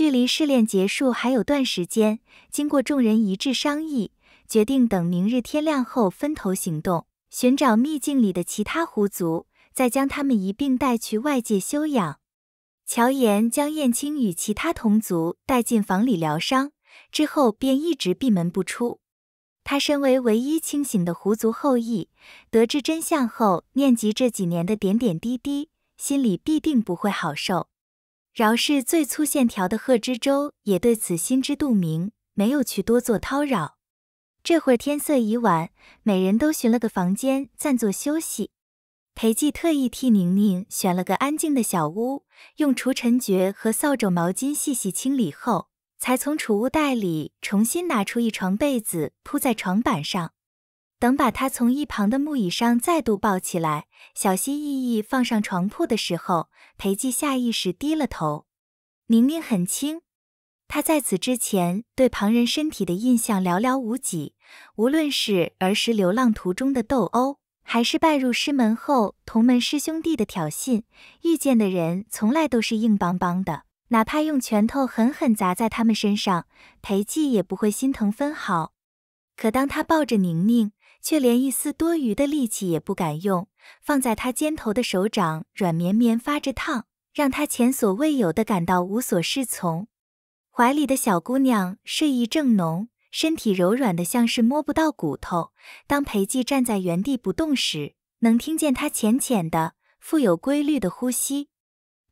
距离试炼结束还有段时间，经过众人一致商议，决定等明日天亮后分头行动，寻找秘境里的其他狐族，再将他们一并带去外界休养。乔岩将燕青与其他同族带进房里疗伤，之后便一直闭门不出。他身为唯一清醒的狐族后裔，得知真相后，念及这几年的点点滴滴，心里必定不会好受。饶是最粗线条的贺知州也对此心知肚明，没有去多做叨扰。这会儿天色已晚，每人都寻了个房间暂作休息。裴寂特意替宁宁选了个安静的小屋，用除尘诀和扫帚、毛巾细细清理后，才从储物袋里重新拿出一床被子铺在床板上。等把他从一旁的木椅上再度抱起来，小心翼翼放上床铺的时候，裴寂下意识低了头。宁宁很轻，他在此之前对旁人身体的印象寥寥无几。无论是儿时流浪途中的斗殴，还是拜入师门后同门师兄弟的挑衅，遇见的人从来都是硬邦邦的。哪怕用拳头狠狠砸在他们身上，裴寂也不会心疼分毫。可当他抱着宁宁，却连一丝多余的力气也不敢用，放在他肩头的手掌软绵绵发着烫，让他前所未有的感到无所适从。怀里的小姑娘睡意正浓，身体柔软的像是摸不到骨头。当裴寂站在原地不动时，能听见他浅浅的、富有规律的呼吸。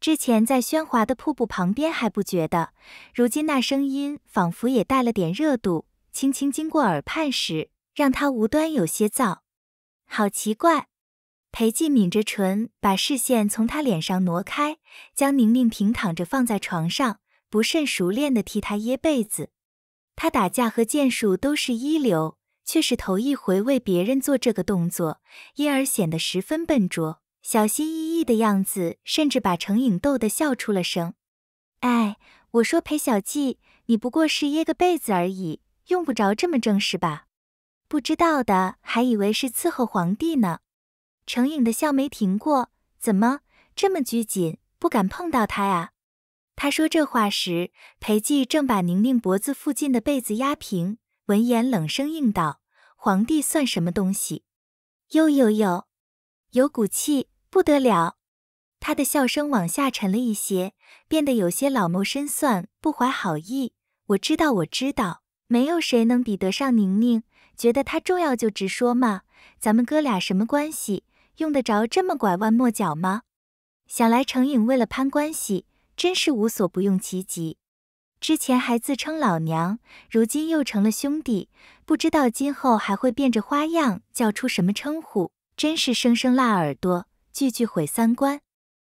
之前在喧哗的瀑布旁边还不觉得，如今那声音仿佛也带了点热度，轻轻经过耳畔时。让他无端有些燥，好奇怪。裴寂抿着唇，把视线从他脸上挪开，将宁宁平躺着放在床上，不甚熟练的替他掖被子。他打架和剑术都是一流，却是头一回为别人做这个动作，因而显得十分笨拙，小心翼翼的样子，甚至把程颖逗得笑出了声。哎，我说裴小季，你不过是掖个被子而已，用不着这么正式吧？不知道的还以为是伺候皇帝呢。程颖的笑没停过，怎么这么拘谨，不敢碰到他呀？他说这话时，裴寂正把宁宁脖子附近的被子压平。闻言，冷声应道：“皇帝算什么东西？哟哟哟，有骨气，不得了！”他的笑声往下沉了一些，变得有些老谋深算，不怀好意。我知道，我知道，没有谁能比得上宁宁。觉得他重要就直说嘛，咱们哥俩什么关系，用得着这么拐弯抹角吗？想来程颖为了攀关系，真是无所不用其极。之前还自称老娘，如今又成了兄弟，不知道今后还会变着花样叫出什么称呼，真是声声辣耳朵，句句毁三观。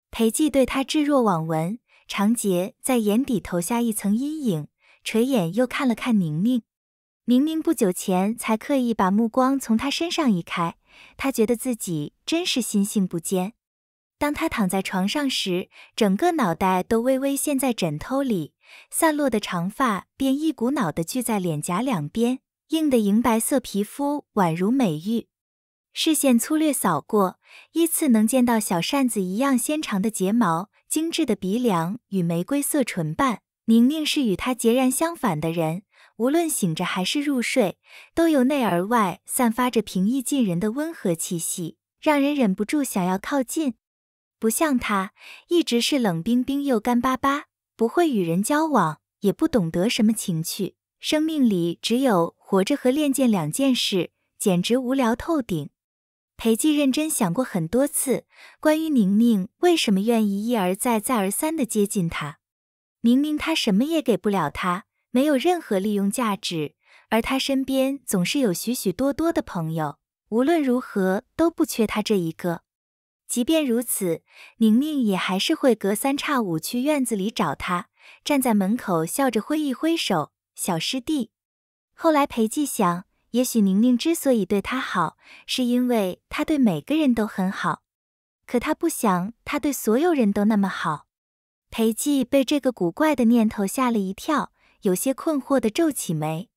裴寂对他置若罔闻，长杰在眼底投下一层阴影，垂眼又看了看宁宁。明明不久前才刻意把目光从他身上移开，他觉得自己真是心性不坚。当他躺在床上时，整个脑袋都微微陷在枕头里，散落的长发便一股脑地聚在脸颊两边，硬的银白色皮肤宛如美玉。视线粗略扫过，依次能见到小扇子一样纤长的睫毛、精致的鼻梁与玫瑰色唇瓣。明明是与他截然相反的人。无论醒着还是入睡，都由内而外散发着平易近人的温和气息，让人忍不住想要靠近。不像他，一直是冷冰冰又干巴巴，不会与人交往，也不懂得什么情趣，生命里只有活着和练剑两件事，简直无聊透顶。裴寂认真想过很多次，关于宁宁为什么愿意一而再、再而三地接近他，明明他什么也给不了他。没有任何利用价值，而他身边总是有许许多多的朋友，无论如何都不缺他这一个。即便如此，宁宁也还是会隔三差五去院子里找他，站在门口笑着挥一挥手：“小师弟。”后来裴寂想，也许宁宁之所以对他好，是因为他对每个人都很好。可他不想他对所有人都那么好。裴寂被这个古怪的念头吓了一跳。有些困惑地皱起眉，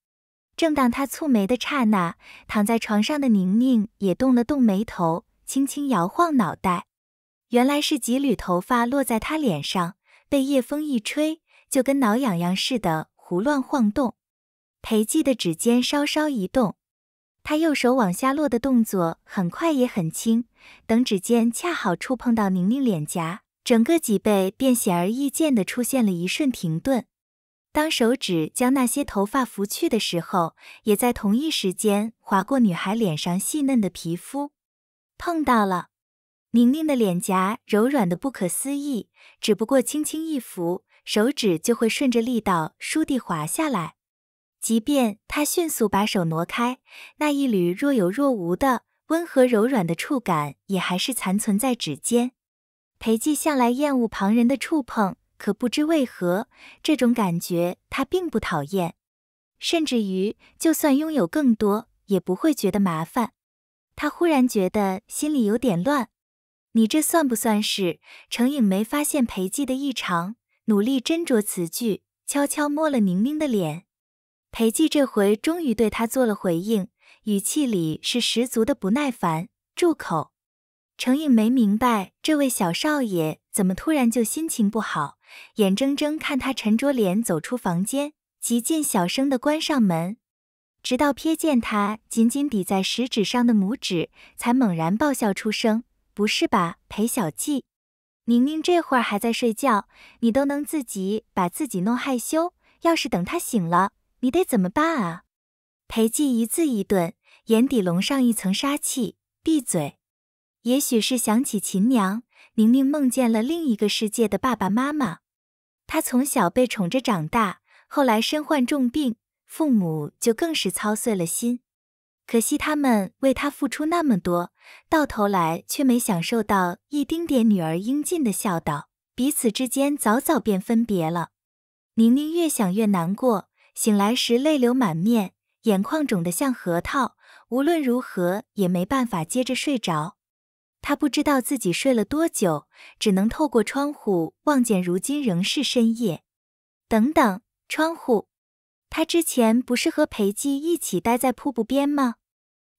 正当他蹙眉的刹那，躺在床上的宁宁也动了动眉头，轻轻摇晃脑袋。原来是几缕头发落在她脸上，被夜风一吹，就跟挠痒痒似的胡乱晃动。裴寂的指尖稍稍一动，他右手往下落的动作很快也很轻，等指尖恰好触碰到宁宁脸颊，整个脊背便显而易见地出现了一瞬停顿。当手指将那些头发拂去的时候，也在同一时间划过女孩脸上细嫩的皮肤，碰到了宁宁的脸颊，柔软的不可思议。只不过轻轻一拂，手指就会顺着力道倏地滑下来。即便他迅速把手挪开，那一缕若有若无的温和柔软的触感，也还是残存在指尖。裴寂向来厌恶旁人的触碰。可不知为何，这种感觉他并不讨厌，甚至于就算拥有更多，也不会觉得麻烦。他忽然觉得心里有点乱。你这算不算是？程颖没发现裴寂的异常，努力斟酌词句，悄悄摸了宁宁的脸。裴寂这回终于对他做了回应，语气里是十足的不耐烦。住口！程颖没明白这位小少爷怎么突然就心情不好，眼睁睁看他沉着脸走出房间，极尽小声的关上门，直到瞥见他紧紧抵在食指上的拇指，才猛然爆笑出声：“不是吧，裴小季，宁宁这会儿还在睡觉，你都能自己把自己弄害羞，要是等他醒了，你得怎么办啊？”裴寂一字一顿，眼底笼上一层杀气：“闭嘴。”也许是想起琴娘，宁宁梦见了另一个世界的爸爸妈妈。她从小被宠着长大，后来身患重病，父母就更是操碎了心。可惜他们为她付出那么多，到头来却没享受到一丁点女儿应尽的孝道，彼此之间早早便分别了。宁宁越想越难过，醒来时泪流满面，眼眶肿得像核桃，无论如何也没办法接着睡着。他不知道自己睡了多久，只能透过窗户望见，如今仍是深夜。等等，窗户，他之前不是和裴寂一起待在瀑布边吗？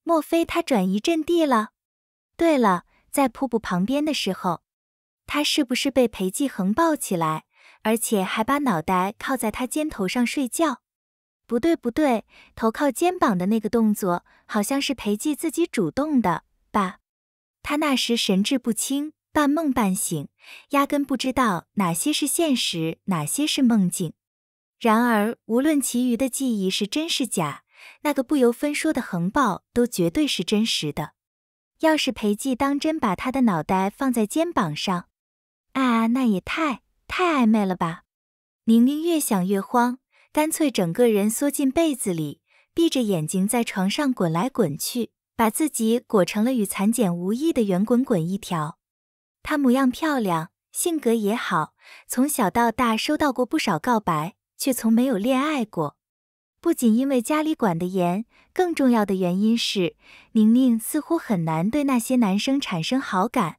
莫非他转移阵地了？对了，在瀑布旁边的时候，他是不是被裴寂横抱起来，而且还把脑袋靠在他肩头上睡觉？不对，不对，头靠肩膀的那个动作，好像是裴寂自己主动的吧？他那时神志不清，半梦半醒，压根不知道哪些是现实，哪些是梦境。然而，无论其余的记忆是真是假，那个不由分说的横抱都绝对是真实的。要是裴寂当真把他的脑袋放在肩膀上，啊，那也太太暧昧了吧？宁宁越想越慌，干脆整个人缩进被子里，闭着眼睛在床上滚来滚去。把自己裹成了与蚕茧无异的圆滚滚一条。她模样漂亮，性格也好，从小到大收到过不少告白，却从没有恋爱过。不仅因为家里管得严，更重要的原因是，宁宁似乎很难对那些男生产生好感，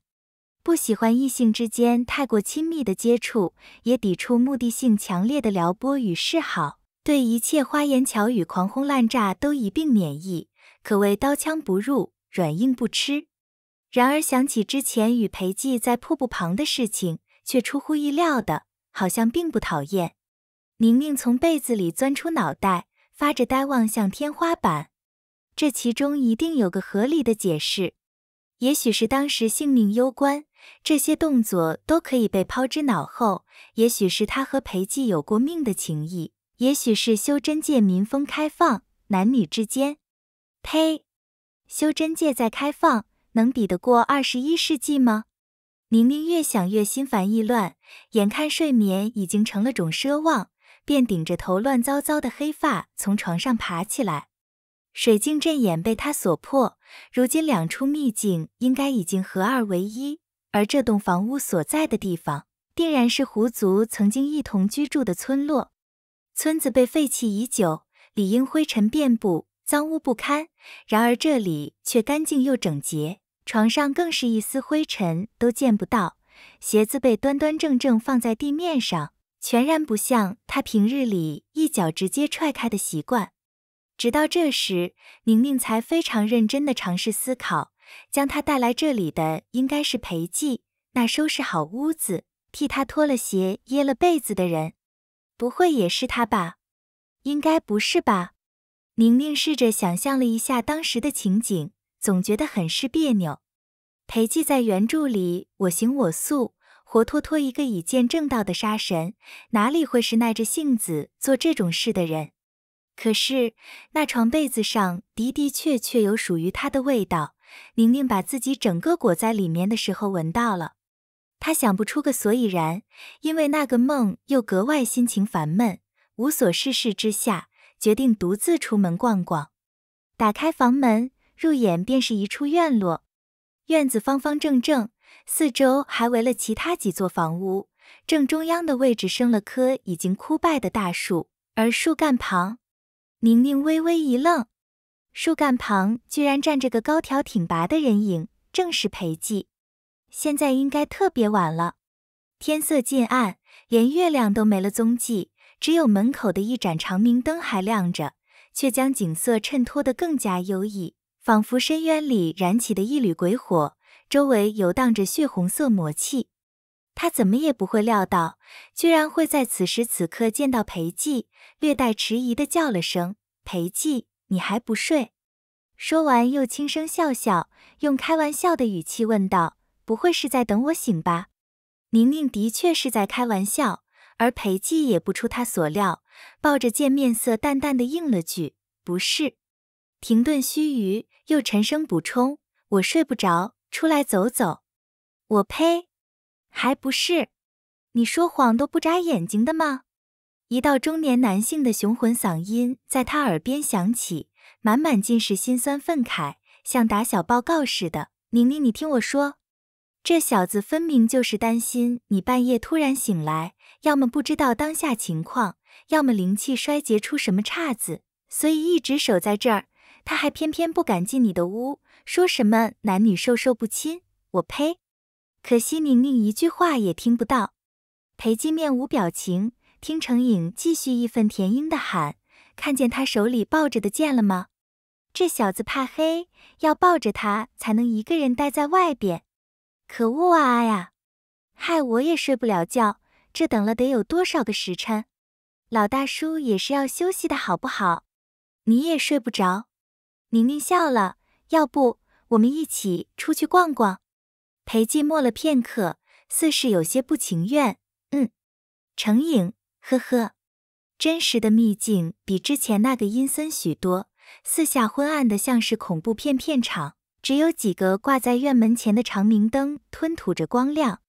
不喜欢异性之间太过亲密的接触，也抵触目的性强烈的撩拨与示好，对一切花言巧语、狂轰滥炸都一并免疫。可谓刀枪不入，软硬不吃。然而想起之前与裴寂在瀑布旁的事情，却出乎意料的，好像并不讨厌。宁宁从被子里钻出脑袋，发着呆望向天花板。这其中一定有个合理的解释。也许是当时性命攸关，这些动作都可以被抛之脑后。也许是他和裴寂有过命的情谊。也许是修真界民风开放，男女之间。呸！修真界再开放，能比得过二十一世纪吗？宁宁越想越心烦意乱，眼看睡眠已经成了种奢望，便顶着头乱糟糟的黑发从床上爬起来。水镜阵眼被他所破，如今两处秘境应该已经合二为一，而这栋房屋所在的地方，定然是狐族曾经一同居住的村落。村子被废弃已久，理应灰尘遍布。脏污不堪，然而这里却干净又整洁，床上更是一丝灰尘都见不到，鞋子被端端正正放在地面上，全然不像他平日里一脚直接踹开的习惯。直到这时，宁宁才非常认真地尝试思考，将他带来这里的应该是裴寂，那收拾好屋子，替他脱了鞋、掖了被子的人，不会也是他吧？应该不是吧？宁宁试着想象了一下当时的情景，总觉得很是别扭。裴寂在原著里我行我素，活脱脱一个以剑正道的杀神，哪里会是耐着性子做这种事的人？可是那床被子上的的确确有属于他的味道。宁宁把自己整个裹在里面的时候闻到了，他想不出个所以然，因为那个梦又格外心情烦闷，无所事事之下。决定独自出门逛逛。打开房门，入眼便是一处院落。院子方方正正，四周还围了其他几座房屋。正中央的位置生了棵已经枯败的大树，而树干旁，宁宁微微一愣。树干旁居然站着个高挑挺拔的人影，正是裴寂。现在应该特别晚了，天色渐暗，连月亮都没了踪迹。只有门口的一盏长明灯还亮着，却将景色衬托得更加优异，仿佛深渊里燃起的一缕鬼火，周围游荡着血红色魔气。他怎么也不会料到，居然会在此时此刻见到裴寂，略带迟疑地叫了声：“裴寂，你还不睡？”说完又轻声笑笑，用开玩笑的语气问道：“不会是在等我醒吧？”宁宁的确是在开玩笑。而裴寂也不出他所料，抱着剑，面色淡淡的应了句：“不是。”停顿须臾，又沉声补充：“我睡不着，出来走走。”我呸！还不是？你说谎都不眨眼睛的吗？一道中年男性的雄浑嗓音在他耳边响起，满满尽是心酸愤慨，像打小报告似的：“宁宁，你听我说，这小子分明就是担心你半夜突然醒来。”要么不知道当下情况，要么灵气衰竭出什么岔子，所以一直守在这儿。他还偏偏不敢进你的屋，说什么男女授受不亲。我呸！可惜宁宁一句话也听不到。裴寂面无表情，听程颖继续义愤填膺的喊：“看见他手里抱着的剑了吗？这小子怕黑，要抱着他才能一个人待在外边。可恶啊呀！害我也睡不了觉。”这等了得有多少个时辰？老大叔也是要休息的，好不好？你也睡不着。宁宁笑了，要不我们一起出去逛逛？裴寂默了片刻，似是有些不情愿。嗯，成影，呵呵。真实的秘境比之前那个阴森许多，四下昏暗的像是恐怖片片场，只有几个挂在院门前的长明灯吞吐着光亮。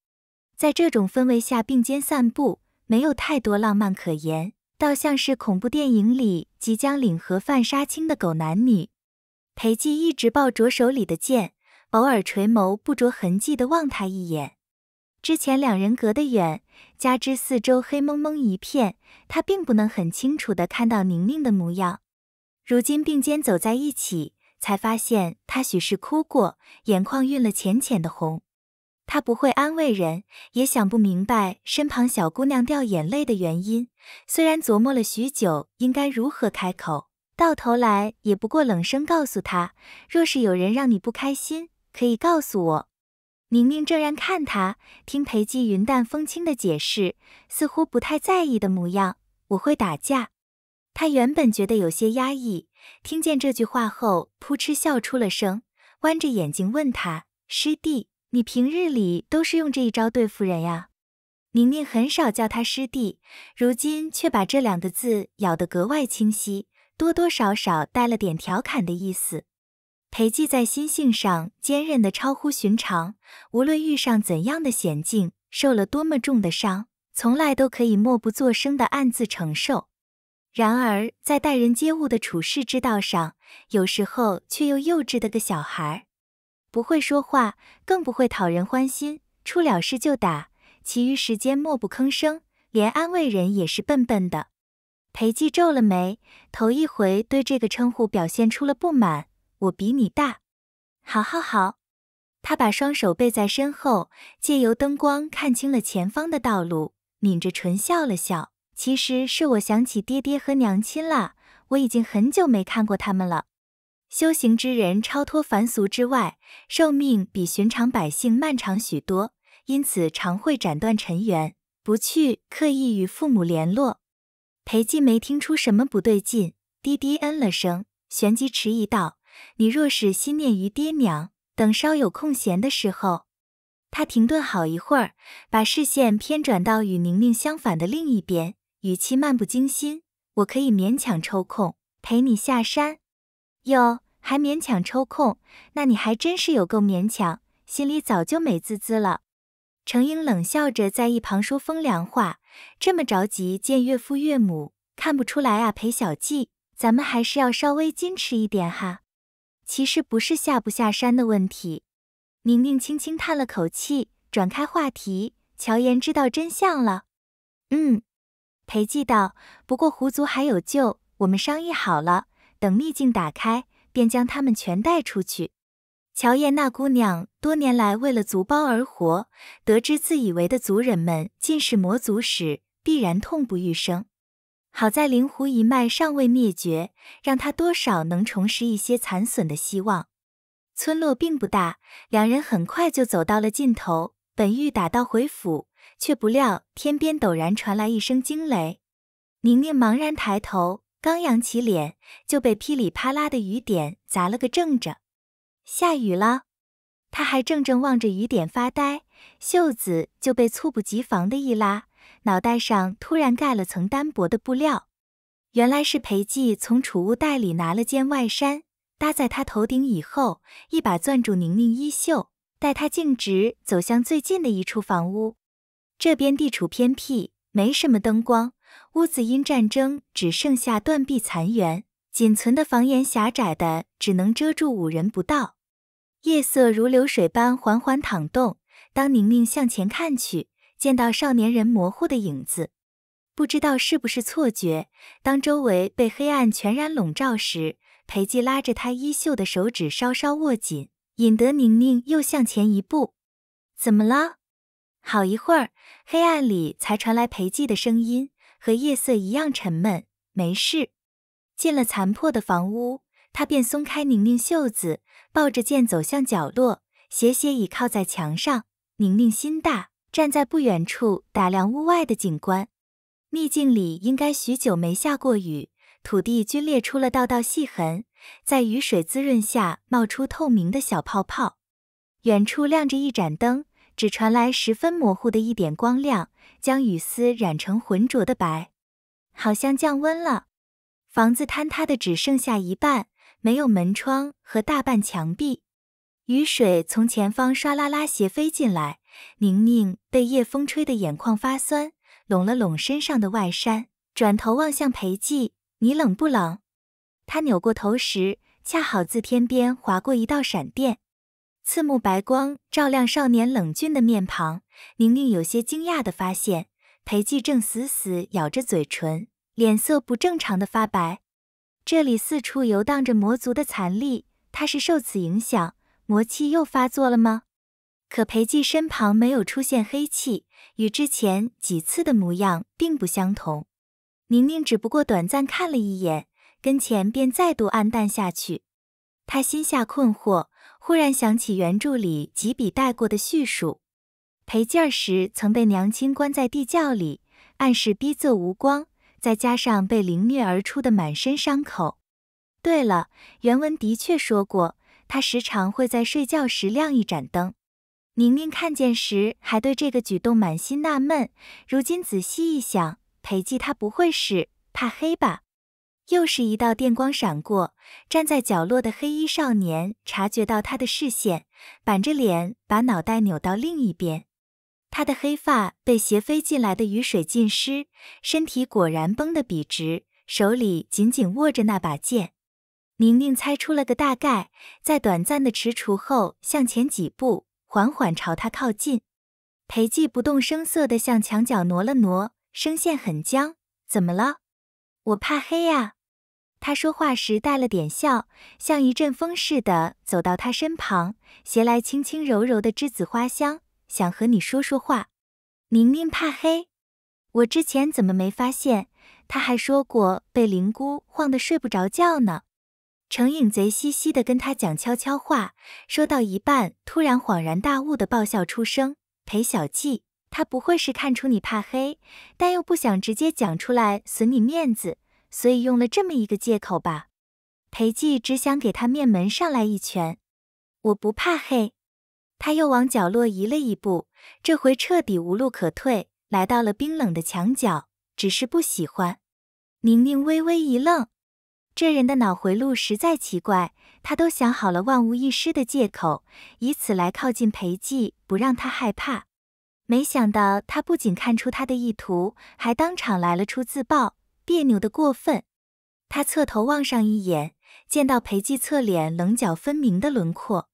在这种氛围下并肩散步，没有太多浪漫可言，倒像是恐怖电影里即将领盒饭杀青的狗男女。裴寂一直抱着手里的剑，偶尔垂眸，不着痕迹地望他一眼。之前两人隔得远，加之四周黑蒙蒙一片，他并不能很清楚地看到宁宁的模样。如今并肩走在一起，才发现他许是哭过，眼眶晕了浅浅的红。他不会安慰人，也想不明白身旁小姑娘掉眼泪的原因。虽然琢磨了许久，应该如何开口，到头来也不过冷声告诉他：“若是有人让你不开心，可以告诉我。”宁宁正然看他，听裴寂云淡风轻的解释，似乎不太在意的模样。我会打架。他原本觉得有些压抑，听见这句话后，扑哧笑出了声，弯着眼睛问他：“师弟。”你平日里都是用这一招对付人呀？宁宁很少叫他师弟，如今却把这两个字咬得格外清晰，多多少少带了点调侃的意思。裴寂在心性上坚韧的超乎寻常，无论遇上怎样的险境，受了多么重的伤，从来都可以默不作声的暗自承受。然而在待人接物的处事之道上，有时候却又幼稚的个小孩。不会说话，更不会讨人欢心，出了事就打，其余时间默不吭声，连安慰人也是笨笨的。裴寂皱了眉，头一回对这个称呼表现出了不满。我比你大，好好好。他把双手背在身后，借由灯光看清了前方的道路，抿着唇笑了笑。其实是我想起爹爹和娘亲了，我已经很久没看过他们了。修行之人超脱凡俗之外，寿命比寻常百姓漫长许多，因此常会斩断尘缘，不去刻意与父母联络。裴寂没听出什么不对劲，低低嗯了声，旋即迟疑道：“你若是心念于爹娘，等稍有空闲的时候……”他停顿好一会儿，把视线偏转到与宁宁相反的另一边，语气漫不经心：“我可以勉强抽空陪你下山。”哟，还勉强抽空？那你还真是有够勉强，心里早就美滋滋了。程英冷笑着在一旁说风凉话：“这么着急见岳父岳母，看不出来啊，裴小季，咱们还是要稍微矜持一点哈。”其实不是下不下山的问题。宁宁轻轻叹了口气，转开话题：“乔岩知道真相了。”嗯，裴寂道：“不过狐族还有救，我们商议好了。”等秘境打开，便将他们全带出去。乔燕那姑娘多年来为了族包而活，得知自以为的族人们尽是魔族时，必然痛不欲生。好在灵狐一脉尚未灭绝，让她多少能重拾一些残损的希望。村落并不大，两人很快就走到了尽头。本欲打道回府，却不料天边陡然传来一声惊雷。宁宁茫然抬头。刚扬起脸，就被噼里啪啦的雨点砸了个正着。下雨了，他还正正望着雨点发呆，袖子就被猝不及防的一拉，脑袋上突然盖了层单薄的布料。原来是裴寂从储物袋里拿了件外衫搭在他头顶，以后一把攥住宁宁衣袖，带他径直走向最近的一处房屋。这边地处偏僻，没什么灯光。屋子因战争只剩下断壁残垣，仅存的房檐狭窄的，只能遮住五人不到。夜色如流水般缓缓淌动。当宁宁向前看去，见到少年人模糊的影子，不知道是不是错觉。当周围被黑暗全然笼罩时，裴寂拉着他衣袖的手指稍稍握紧，引得宁宁又向前一步。怎么了？好一会儿，黑暗里才传来裴寂的声音。和夜色一样沉闷。没事，进了残破的房屋，他便松开宁宁袖子，抱着剑走向角落，斜斜倚靠在墙上。宁宁心大，站在不远处打量屋外的景观。秘境里应该许久没下过雨，土地均裂出了道道细痕，在雨水滋润下冒出透明的小泡泡。远处亮着一盏灯。只传来十分模糊的一点光亮，将雨丝染成浑浊的白，好像降温了。房子坍塌的只剩下一半，没有门窗和大半墙壁，雨水从前方唰啦啦斜飞进来。宁宁被夜风吹得眼眶发酸，拢了拢身上的外衫，转头望向裴寂：“你冷不冷？”他扭过头时，恰好自天边划过一道闪电。刺目白光照亮少年冷峻的面庞，宁宁有些惊讶地发现，裴寂正死死咬着嘴唇，脸色不正常的发白。这里四处游荡着魔族的残力，他是受此影响，魔气又发作了吗？可裴寂身旁没有出现黑气，与之前几次的模样并不相同。宁宁只不过短暂看了一眼，跟前便再度暗淡下去，他心下困惑。忽然想起原著里几笔带过的叙述，裴寂时曾被娘亲关在地窖里，暗示逼仄无光，再加上被凌虐而出的满身伤口。对了，原文的确说过，他时常会在睡觉时亮一盏灯。宁宁看见时还对这个举动满心纳闷，如今仔细一想，裴寂他不会是怕黑吧？又是一道电光闪过，站在角落的黑衣少年察觉到他的视线，板着脸把脑袋扭到另一边。他的黑发被斜飞进来的雨水浸湿，身体果然绷得笔直，手里紧紧握着那把剑。宁宁猜出了个大概，在短暂的踟蹰后，向前几步，缓缓朝他靠近。裴寂不动声色地向墙角挪了挪，声线很僵：“怎么了？我怕黑呀。”他说话时带了点笑，像一阵风似的走到他身旁，携来轻轻柔柔的栀子花香，想和你说说话。宁宁怕黑，我之前怎么没发现？他还说过被灵姑晃得睡不着觉呢。程影贼兮兮的跟他讲悄悄话，说到一半突然恍然大悟的爆笑出声。裴小季，他不会是看出你怕黑，但又不想直接讲出来损你面子。所以用了这么一个借口吧，裴寂只想给他面门上来一拳。我不怕黑，他又往角落移了一步，这回彻底无路可退，来到了冰冷的墙角。只是不喜欢。宁宁微微一愣，这人的脑回路实在奇怪，他都想好了万无一失的借口，以此来靠近裴寂，不让他害怕。没想到他不仅看出他的意图，还当场来了出自爆。别扭的过分，他侧头望上一眼，见到裴寂侧脸棱角分明的轮廓，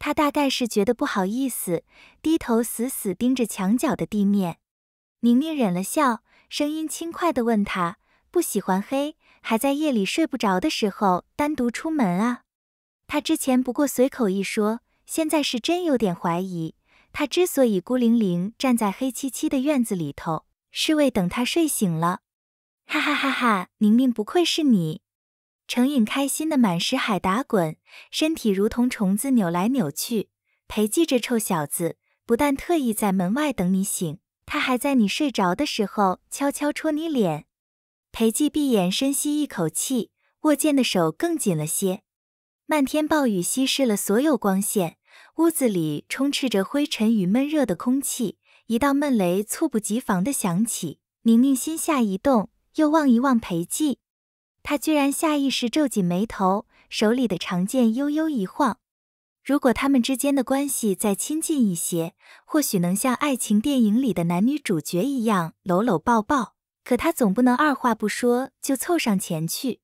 他大概是觉得不好意思，低头死死盯着墙角的地面。宁宁忍了笑，声音轻快的问他：“不喜欢黑，还在夜里睡不着的时候单独出门啊？”他之前不过随口一说，现在是真有点怀疑，他之所以孤零零站在黑漆漆的院子里头，是为等他睡醒了。哈哈哈哈！宁宁不愧是你，程颖开心的满石海打滚，身体如同虫子扭来扭去。裴寂这臭小子，不但特意在门外等你醒，他还在你睡着的时候悄悄戳你脸。裴寂闭眼深吸一口气，握剑的手更紧了些。漫天暴雨稀释了所有光线，屋子里充斥着灰尘与闷热的空气。一道闷雷猝不及防的响起，宁宁心下一动。又望一望裴寂，他居然下意识皱紧眉头，手里的长剑悠悠一晃。如果他们之间的关系再亲近一些，或许能像爱情电影里的男女主角一样搂搂抱抱。可他总不能二话不说就凑上前去。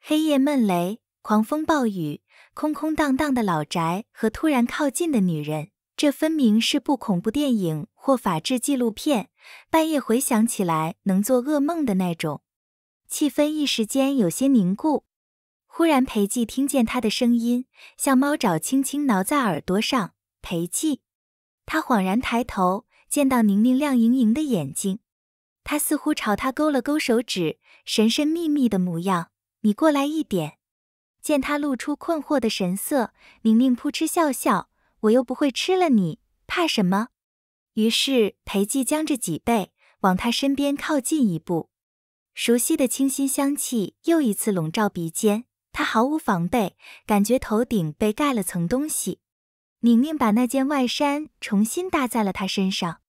黑夜闷雷，狂风暴雨，空空荡荡的老宅和突然靠近的女人，这分明是部恐怖电影。或法制纪录片，半夜回想起来能做噩梦的那种。气氛一时间有些凝固。忽然，裴寂听见他的声音，像猫爪轻轻挠在耳朵上。裴寂，他恍然抬头，见到宁宁亮盈盈的眼睛。他似乎朝他勾了勾手指，神神秘秘的模样。你过来一点。见他露出困惑的神色，宁宁扑哧笑笑，我又不会吃了你，怕什么？于是裴寂将着脊背往他身边靠近一步，熟悉的清新香气又一次笼罩鼻尖，他毫无防备，感觉头顶被盖了层东西。宁宁把那件外衫重新搭在了他身上，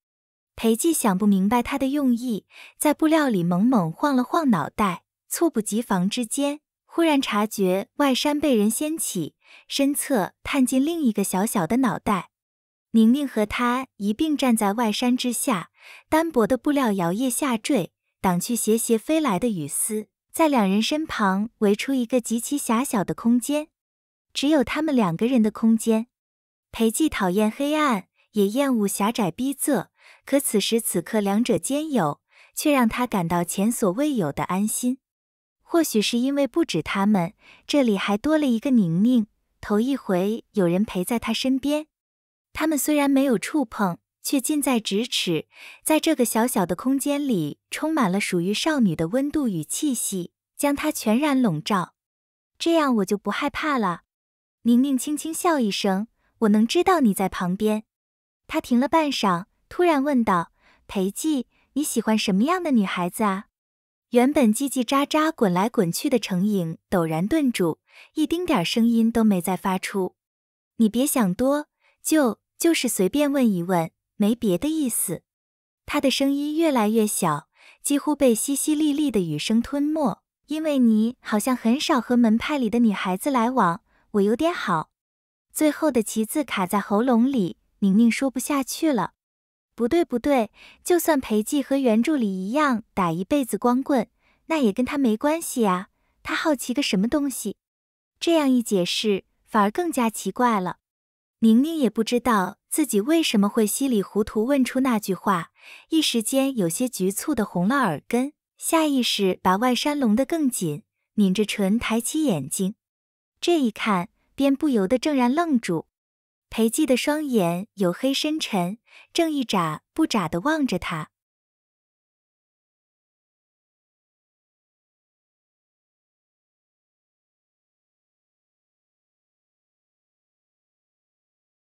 裴寂想不明白他的用意，在布料里猛猛晃了晃脑袋，猝不及防之间，忽然察觉外衫被人掀起，身侧探进另一个小小的脑袋。宁宁和他一并站在外山之下，单薄的布料摇曳下坠，挡去斜斜飞来的雨丝，在两人身旁围出一个极其狭小的空间，只有他们两个人的空间。裴寂讨厌黑暗，也厌恶狭窄逼仄，可此时此刻两者兼有，却让他感到前所未有的安心。或许是因为不止他们，这里还多了一个宁宁，头一回有人陪在他身边。他们虽然没有触碰，却近在咫尺，在这个小小的空间里，充满了属于少女的温度与气息，将她全然笼罩。这样我就不害怕了。宁宁轻轻笑一声，我能知道你在旁边。她停了半晌，突然问道：“裴寂，你喜欢什么样的女孩子啊？”原本叽叽喳喳、滚来滚去的程影陡然顿住，一丁点声音都没再发出。你别想多，就。就是随便问一问，没别的意思。他的声音越来越小，几乎被淅淅沥沥的雨声吞没。因为你好像很少和门派里的女孩子来往，我有点好。最后的“棋字卡在喉咙里，宁宁说不下去了。不对，不对，就算裴寂和原著里一样打一辈子光棍，那也跟他没关系呀。他好奇个什么东西？这样一解释，反而更加奇怪了。宁宁也不知道自己为什么会稀里糊涂问出那句话，一时间有些局促的红了耳根，下意识把外衫拢得更紧，抿着唇抬起眼睛，这一看便不由得怔然愣住。裴寂的双眼黝黑深沉，正一眨不眨地望着他。